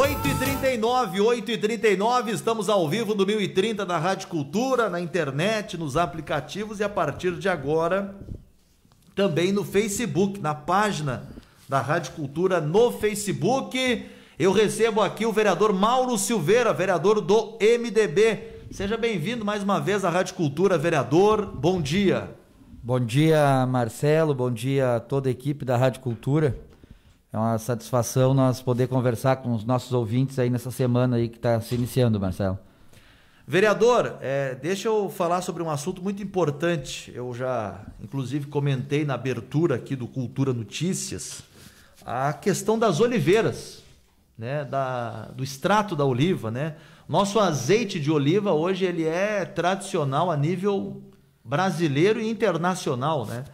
8h39, 8h39, estamos ao vivo no 1030 da Rádio Cultura, na internet, nos aplicativos e a partir de agora também no Facebook, na página da Rádio Cultura no Facebook. Eu recebo aqui o vereador Mauro Silveira, vereador do MDB. Seja bem-vindo mais uma vez à Rádio Cultura, vereador. Bom dia. Bom dia, Marcelo. Bom dia a toda a equipe da Rádio Cultura. É uma satisfação nós poder conversar com os nossos ouvintes aí nessa semana aí que está se iniciando, Marcelo. Vereador, é, deixa eu falar sobre um assunto muito importante. Eu já, inclusive, comentei na abertura aqui do Cultura Notícias a questão das oliveiras, né, da, do extrato da oliva, né? Nosso azeite de oliva hoje ele é tradicional a nível brasileiro e internacional, né?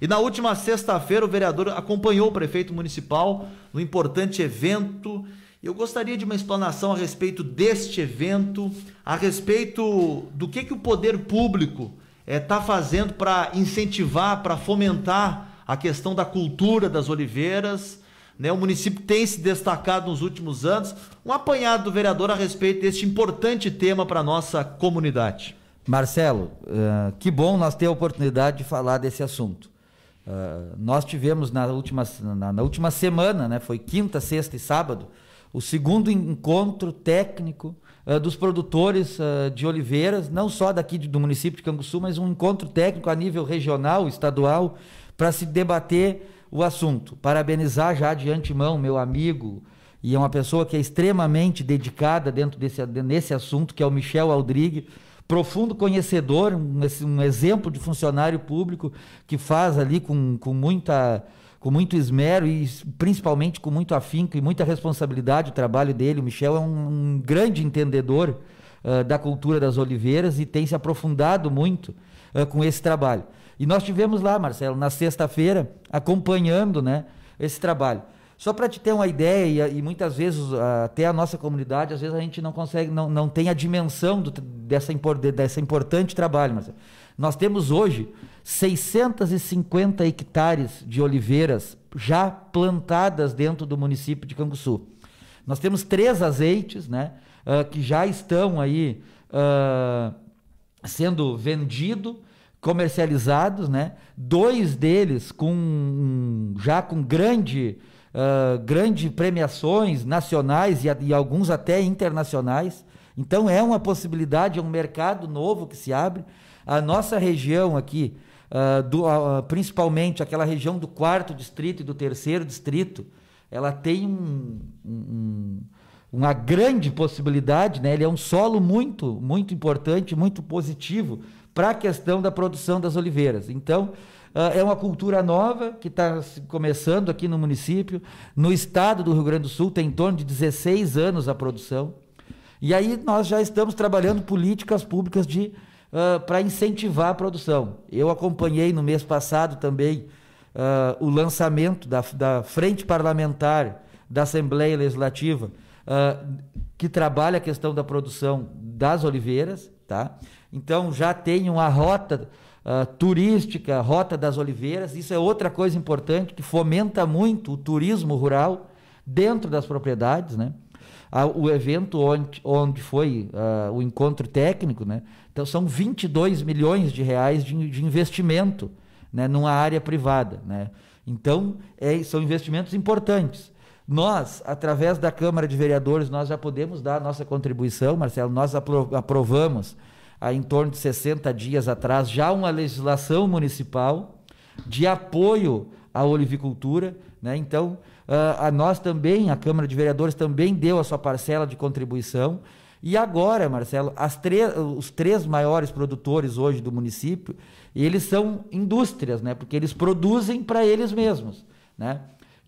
E na última sexta-feira, o vereador acompanhou o prefeito municipal no importante evento. Eu gostaria de uma explanação a respeito deste evento, a respeito do que, que o poder público está eh, é, fazendo para incentivar, para fomentar a questão da cultura das oliveiras. Né? O município tem se destacado nos últimos anos. Um apanhado do vereador a respeito deste importante tema para a nossa comunidade. Marcelo, eh, que bom nós ter a oportunidade de falar desse assunto. Uh, nós tivemos na última, na, na, última semana, né, foi quinta, sexta e sábado, o segundo encontro técnico uh, dos produtores uh, de oliveiras, não só daqui de, do município de Canguçu, mas um encontro técnico a nível regional, estadual, para se debater o assunto. Parabenizar já de antemão meu amigo e é uma pessoa que é extremamente dedicada dentro desse, nesse assunto, que é o Michel Aldrigue, profundo conhecedor, um, um, exemplo de funcionário público que faz ali com, com, muita, com muito esmero e principalmente com muito afinco e muita responsabilidade o trabalho dele. O Michel é um, um grande entendedor uh, da cultura das oliveiras e tem se aprofundado muito uh, com esse trabalho. E nós tivemos lá, Marcelo, na sexta-feira, acompanhando né, esse trabalho. Só para te ter uma ideia, e, e muitas vezes ah, até a nossa comunidade, às vezes a gente não consegue, não, não tem a dimensão do, dessa, dessa importante trabalho. Mas nós temos hoje 650 hectares de oliveiras já plantadas dentro do município de Canguçu. Nós temos três azeites né, uh, que já estão aí uh, sendo vendidos, comercializados, né? dois deles com já com grande uh, ah, grandes premiações nacionais e, e alguns até internacionais. Então é uma possibilidade, é um mercado novo que se abre. A nossa região aqui, uh, do, uh, principalmente aquela região do quarto distrito e do terceiro distrito, ela tem um, um, uma grande possibilidade, né? Ele é um solo muito, muito importante, muito positivo para a questão da produção das oliveiras. Então, ah, é uma cultura nova que está começando aqui no município. No estado do Rio Grande do Sul tem em torno de 16 anos a produção. E aí nós já estamos trabalhando políticas públicas de uh, ah, para incentivar a produção. Eu acompanhei no mês passado também uh, o lançamento da, da, frente parlamentar da Assembleia Legislativa uh, que trabalha a questão da produção das oliveiras. Tá? Então já tem uma rota uh, turística, Rota das Oliveiras, isso é outra coisa importante que fomenta muito o turismo rural dentro das propriedades. Né? Ah, o evento onde, onde foi uh, o encontro técnico, né? então são 22 milhões de reais de, de investimento né? numa área privada. Né? Então é, são investimentos importantes. Nós, através da Câmara de Vereadores, nós já podemos dar a nossa contribuição, Marcelo. Nós aprovamos, há em torno de 60 dias atrás, já uma legislação municipal de apoio à olivicultura. Né? Então, ah, a nós também, a Câmara de Vereadores também deu a sua parcela de contribuição. E agora, Marcelo, os três maiores produtores hoje do município, eles são indústrias, né? porque eles produzem para eles mesmos. Né?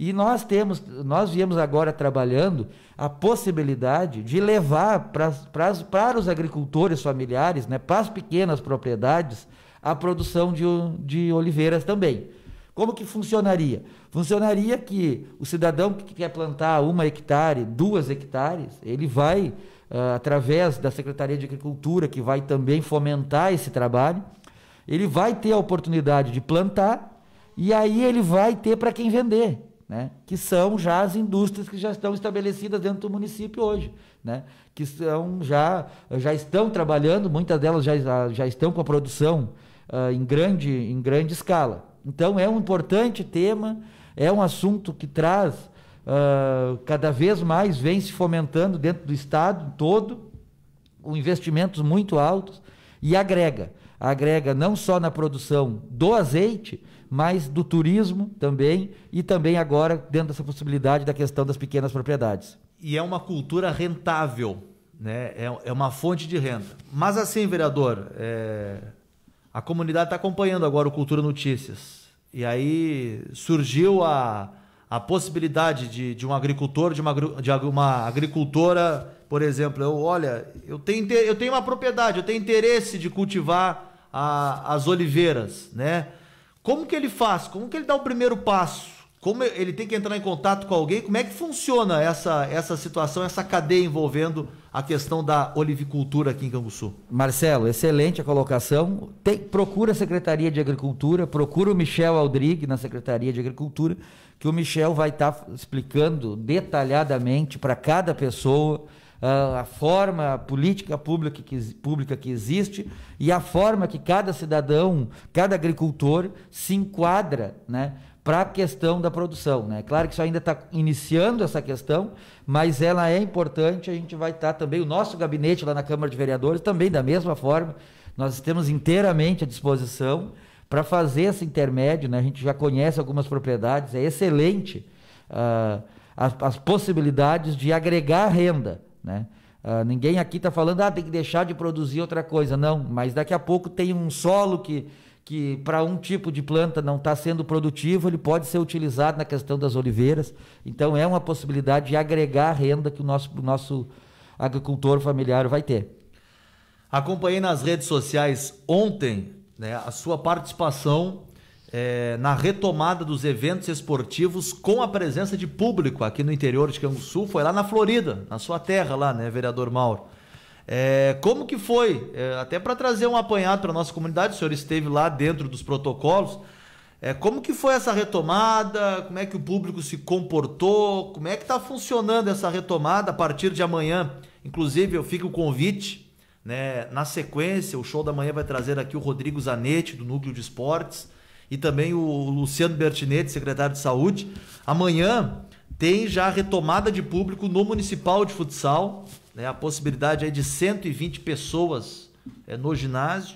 E nós temos, nós viemos agora trabalhando a possibilidade de levar para os agricultores familiares, né, para as pequenas propriedades, a produção de, de oliveiras também. Como que funcionaria? Funcionaria que o cidadão que quer plantar uma hectare, duas hectares, ele vai, uh, através da Secretaria de Agricultura, que vai também fomentar esse trabalho, ele vai ter a oportunidade de plantar e aí ele vai ter para quem vender né? que são já as indústrias que já estão estabelecidas dentro do município hoje, né? que são já, já estão trabalhando, muitas delas já, já estão com a produção uh, em, grande, em grande escala. Então é um importante tema, é um assunto que traz, uh, cada vez mais vem se fomentando dentro do Estado todo, com investimentos muito altos, e agrega. Agrega não só na produção do azeite, mas do turismo também e também agora dentro dessa possibilidade da questão das pequenas propriedades. E é uma cultura rentável, né? é, é uma fonte de renda. Mas assim, vereador, é... a comunidade está acompanhando agora o Cultura Notícias. E aí surgiu a, a possibilidade de, de um agricultor, de uma, de uma agricultora, por exemplo, eu, olha, eu tenho, eu tenho uma propriedade, eu tenho interesse de cultivar a, as oliveiras, né? Como que ele faz? Como que ele dá o primeiro passo? Como ele tem que entrar em contato com alguém? Como é que funciona essa, essa situação, essa cadeia envolvendo a questão da olivicultura aqui em Canguçu? Marcelo, excelente a colocação. Tem, procura a Secretaria de Agricultura, procura o Michel Aldrigue na Secretaria de Agricultura, que o Michel vai estar tá explicando detalhadamente para cada pessoa a forma política pública que, pública que existe e a forma que cada cidadão, cada agricultor se enquadra né, para a questão da produção. Né? Claro que isso ainda está iniciando essa questão, mas ela é importante, a gente vai estar tá também, o nosso gabinete lá na Câmara de Vereadores, também da mesma forma, nós estamos inteiramente à disposição para fazer esse intermédio, né? a gente já conhece algumas propriedades, é excelente uh, as, as possibilidades de agregar renda né? Uh, ninguém aqui está falando, ah, tem que deixar de produzir outra coisa. Não, mas daqui a pouco tem um solo que, que para um tipo de planta não está sendo produtivo, ele pode ser utilizado na questão das oliveiras. Então, é uma possibilidade de agregar renda que o nosso, o nosso agricultor familiar vai ter. Acompanhei nas redes sociais ontem né, a sua participação é, na retomada dos eventos esportivos com a presença de público aqui no interior de Canguçu. Foi lá na Florida, na sua terra lá, né, vereador Mauro? É, como que foi? É, até para trazer um apanhado para nossa comunidade, o senhor esteve lá dentro dos protocolos. É, como que foi essa retomada? Como é que o público se comportou? Como é que está funcionando essa retomada a partir de amanhã? Inclusive, eu fico o convite. Né? Na sequência, o show da manhã vai trazer aqui o Rodrigo Zanetti, do Núcleo de Esportes e também o Luciano Bertinetti, secretário de Saúde. Amanhã tem já a retomada de público no Municipal de Futsal, né, a possibilidade aí de 120 pessoas é, no ginásio.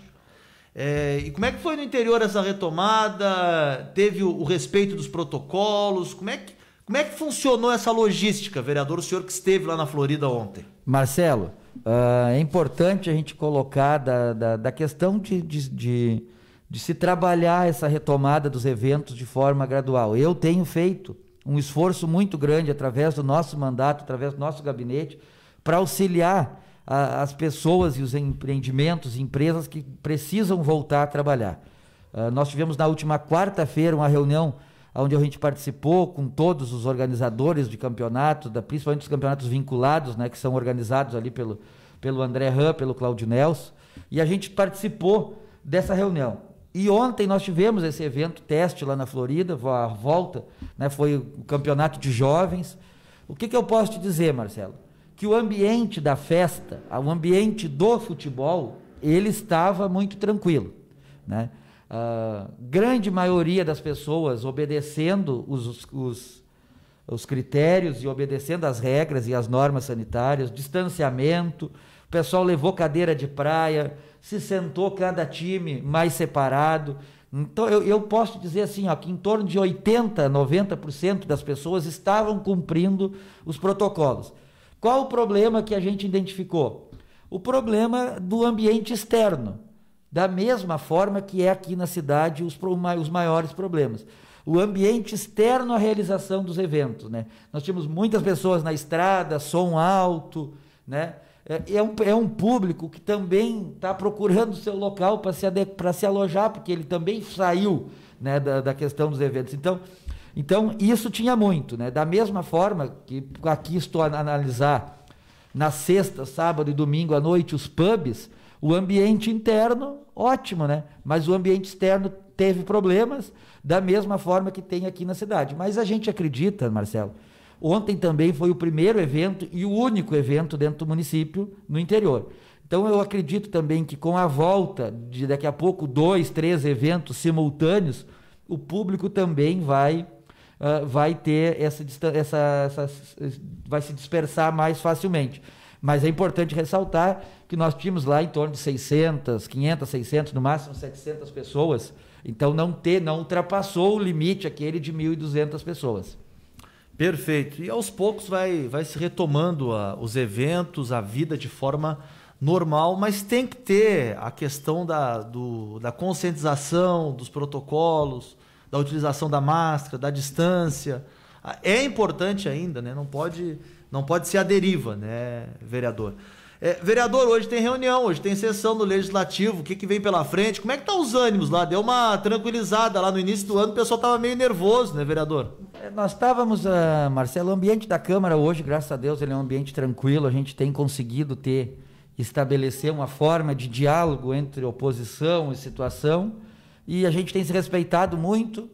É, e como é que foi no interior essa retomada? Teve o, o, respeito dos protocolos? Como é, que, como é que funcionou essa logística, vereador? O senhor que esteve lá na Florida ontem. Marcelo, uh, é importante a gente colocar da, da, da questão de, de, de de se trabalhar essa retomada dos eventos de forma gradual. Eu tenho feito um esforço muito grande através do nosso mandato, através do nosso gabinete, para auxiliar a, as pessoas e os empreendimentos, empresas que precisam voltar a trabalhar. Uh, nós tivemos na última quarta-feira uma reunião onde a gente participou com todos os organizadores de campeonatos, da, principalmente os campeonatos vinculados, né, que são organizados ali pelo, pelo André Ram, pelo Claudio Nelson, e a gente participou dessa reunião. E ontem nós tivemos esse evento teste lá na Florida, a volta, né, foi o campeonato de jovens. O que, que eu posso te dizer, Marcelo? Que o ambiente da festa, o ambiente do futebol, ele estava muito tranquilo. Né? A grande maioria das pessoas obedecendo os, os, os critérios e obedecendo as regras e as normas sanitárias, distanciamento, o pessoal levou cadeira de praia, se sentou cada time mais separado. Então, eu, eu posso dizer assim, ó, que em torno de 80%, 90% das pessoas estavam cumprindo os protocolos. Qual o problema que a gente identificou? O problema do ambiente externo, da mesma forma que é aqui na cidade os, os maiores problemas. O ambiente externo à realização dos eventos. Né? Nós tínhamos muitas pessoas na estrada, som alto, né? É, é, um, é um público que também está procurando o seu local para se, se alojar, porque ele também saiu né, da, da questão dos eventos. Então, então, isso tinha muito. Né? Da mesma forma que aqui estou a analisar na sexta, sábado e domingo à noite os pubs, o ambiente interno, ótimo, né? mas o ambiente externo teve problemas, da mesma forma que tem aqui na cidade. Mas a gente acredita, Marcelo, Ontem também foi o primeiro evento e o único evento dentro do município no interior. Então eu acredito também que com a volta de daqui a pouco dois, três eventos simultâneos, o público também vai uh, vai ter essa, essa, essa vai se dispersar mais facilmente. Mas é importante ressaltar que nós tínhamos lá em torno de 600, 500, 600, no máximo 700 pessoas. Então não ter, não ultrapassou o limite aquele de 1.200 pessoas. Perfeito. E aos poucos vai, vai se retomando a, os eventos, a vida de forma normal, mas tem que ter a questão da, do, da conscientização, dos protocolos, da utilização da máscara, da distância. Ah, é importante ainda, né? Não pode, não pode ser a deriva, né, vereador? É, vereador, hoje tem reunião, hoje tem sessão no Legislativo, o que, que vem pela frente? Como é que tá os ânimos lá? Deu uma tranquilizada lá no início do ano, o pessoal estava meio nervoso, né, vereador? É, nós estávamos, uh, Marcelo, o ambiente da Câmara hoje, graças a Deus, ele é um ambiente tranquilo, a gente tem conseguido ter, estabelecer uma forma de diálogo entre oposição e situação, e a gente tem se respeitado muito uh,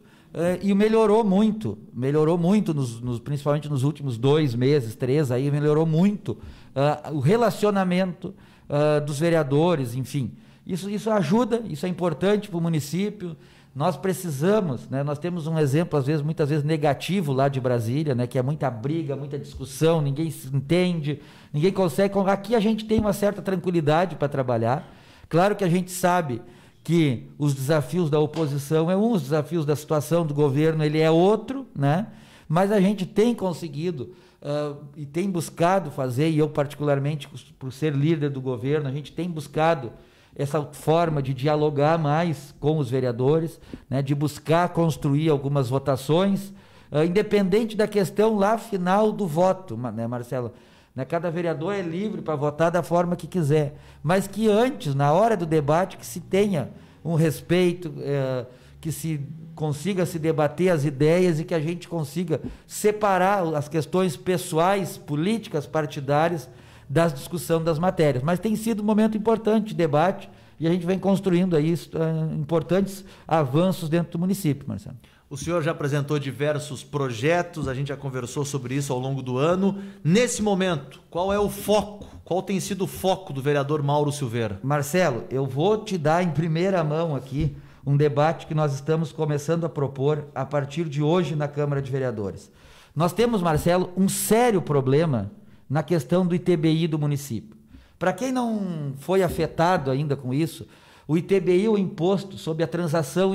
e melhorou muito, melhorou muito, nos, nos, principalmente nos últimos dois meses, três aí, melhorou muito uh, o relacionamento ah, dos vereadores, enfim. Isso, isso ajuda, isso é importante para o município, nós precisamos, né? Nós temos um exemplo às vezes muitas vezes negativo lá de Brasília, né, que é muita briga, muita discussão, ninguém se entende, ninguém consegue. Aqui a gente tem uma certa tranquilidade para trabalhar. Claro que a gente sabe que os desafios da oposição é um, os desafios da situação do governo ele é outro, né? Mas a gente tem conseguido uh, e tem buscado fazer, e eu particularmente por ser líder do governo, a gente tem buscado essa forma de dialogar mais com os vereadores, né, de buscar construir algumas votações, uh, independente da questão lá final do voto, né, Marcelo? Né, cada vereador é livre para votar da forma que quiser, mas que antes, na hora do debate, que se tenha um respeito, uh, que se consiga se debater as ideias e que a gente consiga separar as questões pessoais, políticas, partidárias das discussão das matérias. Mas tem sido um momento importante de debate e a gente vem construindo aí eh, importantes avanços dentro do município, Marcelo. O senhor já apresentou diversos projetos, a gente já conversou sobre isso ao longo do ano. Nesse momento, qual é o foco? Qual tem sido o foco do vereador Mauro Silveira? Marcelo, eu vou te dar em primeira mão aqui um debate que nós estamos começando a propor a partir de hoje na Câmara de Vereadores. Nós temos, Marcelo, um sério problema na questão do ITBI do município. Para quem não foi afetado ainda com isso, o ITBI é o imposto sobre a transação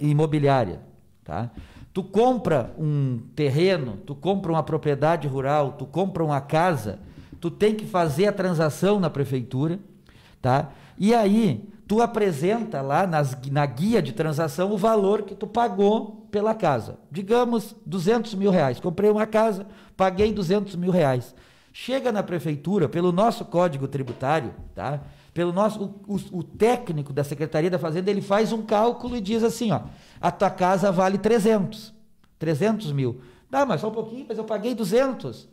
imobiliária. Tá? Tu compra um terreno, tu compra uma propriedade rural, tu compra uma casa, tu tem que fazer a transação na prefeitura, tá? E aí tu apresenta lá nas, na guia de transação o valor que tu pagou pela casa. Digamos, 200 mil reais. Comprei uma casa, paguei 200 mil reais. Chega na prefeitura, pelo nosso código tributário, tá? Pelo nosso, o, o, o técnico da Secretaria da Fazenda, ele faz um cálculo e diz assim, ó, a tua casa vale 300, 300 mil. Dá tá, mas só um pouquinho, mas eu paguei 200.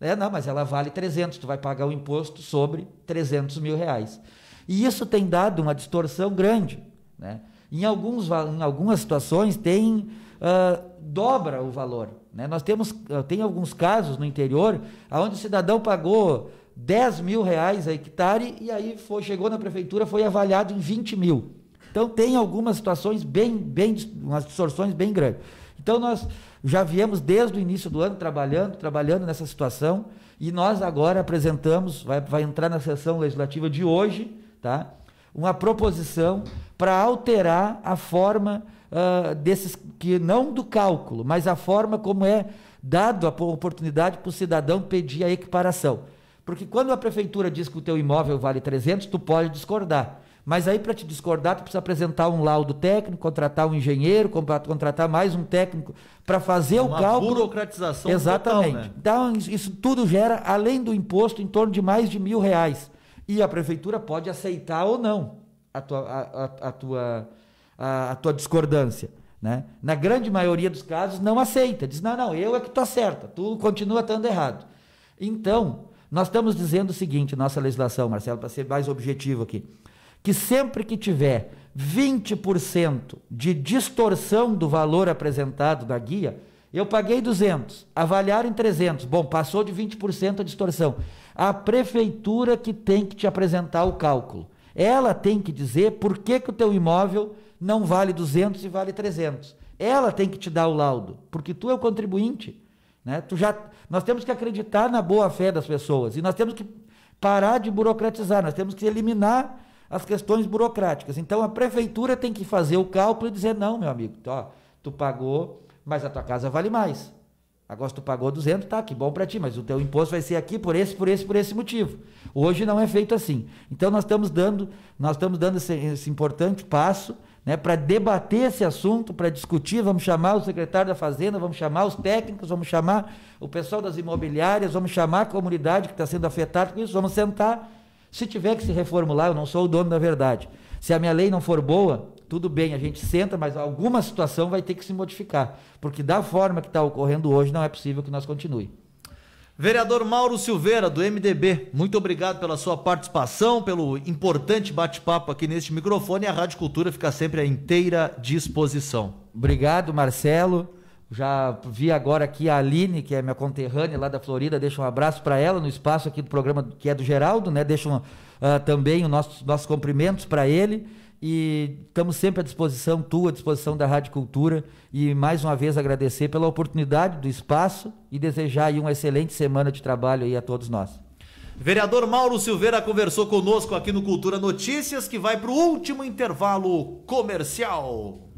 É, não, mas ela vale 300, tu vai pagar o imposto sobre 300 mil reais. E isso tem dado uma distorção grande. Né? Em, alguns, em algumas situações tem uh, dobra o valor. Né? Nós temos, eh, tem alguns casos no interior, onde o cidadão pagou 10 mil reais a hectare e aí foi, chegou na prefeitura, foi avaliado em 20 mil. Então tem algumas situações bem, bem, umas distorções bem grandes. Então nós já viemos desde o início do ano trabalhando, trabalhando nessa situação e nós agora apresentamos, vai, vai entrar na sessão legislativa de hoje, tá? uma proposição para alterar a forma uh, desses, que não do cálculo, mas a forma como é dado a oportunidade para o cidadão pedir a equiparação. Porque quando a prefeitura diz que o teu imóvel vale 300, tu pode discordar. Mas aí, para te discordar, tu precisa apresentar um laudo técnico, contratar um engenheiro, contratar mais um técnico para fazer Uma o cálculo. Uma burocratização Exatamente. Total, né? Então, isso tudo gera, além do imposto, em torno de mais de mil reais. E a prefeitura pode aceitar ou não a tua, a, a, a tua, a, a, tua discordância. Né? Na grande maioria dos casos, não aceita. Diz, não, não, eu é que estou certa, tu continua estando errado. Então, nós estamos dizendo o seguinte, nossa legislação, Marcelo, para ser mais objetivo aqui, que sempre que tiver 20% de distorção do valor apresentado na guia, eu paguei 200, avaliaram em 300, bom, passou de 20% a distorção. A prefeitura que tem que te apresentar o cálculo. Ela tem que dizer por que, que o teu imóvel não vale 200 e vale 300. Ela tem que te dar o laudo, porque tu é o contribuinte. Né? Tu já, nós temos que acreditar na boa fé das pessoas e nós temos que parar de burocratizar, nós temos que eliminar as questões burocráticas. Então a prefeitura tem que fazer o cálculo e dizer: não, meu amigo, ó, tu pagou, mas a tua casa vale mais. Agora, se tu pagou 200, tá, que bom para ti, mas o teu imposto vai ser aqui por esse, por esse, por esse motivo. Hoje não é feito assim. Então, nós estamos dando, nós estamos dando esse, esse importante passo né, para debater esse assunto, para discutir. Vamos chamar o secretário da Fazenda, vamos chamar os técnicos, vamos chamar o pessoal das imobiliárias, vamos chamar a comunidade que está sendo afetada com isso, vamos sentar. Se tiver que se reformular, eu não sou o dono da verdade. Se a minha lei não for boa, tudo bem, a gente senta, mas alguma situação vai ter que se modificar, porque da forma que está ocorrendo hoje, não é possível que nós continue. Vereador Mauro Silveira, do MDB, muito obrigado pela sua participação, pelo importante bate-papo aqui neste microfone. A Rádio Cultura fica sempre à inteira disposição. Obrigado, Marcelo. Já vi agora aqui a Aline, que é minha conterrânea lá da Florida, deixa um abraço para ela no espaço aqui do programa que é do Geraldo, né? Deixa uh, também os nosso nossos cumprimentos para ele e estamos sempre à disposição, tua à disposição da Rádio Cultura e mais uma vez agradecer pela oportunidade do espaço e desejar aí uma excelente semana de trabalho aí a todos nós. Vereador Mauro Silveira conversou conosco aqui no Cultura Notícias, que vai para o último intervalo comercial.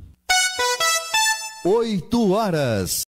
8 horas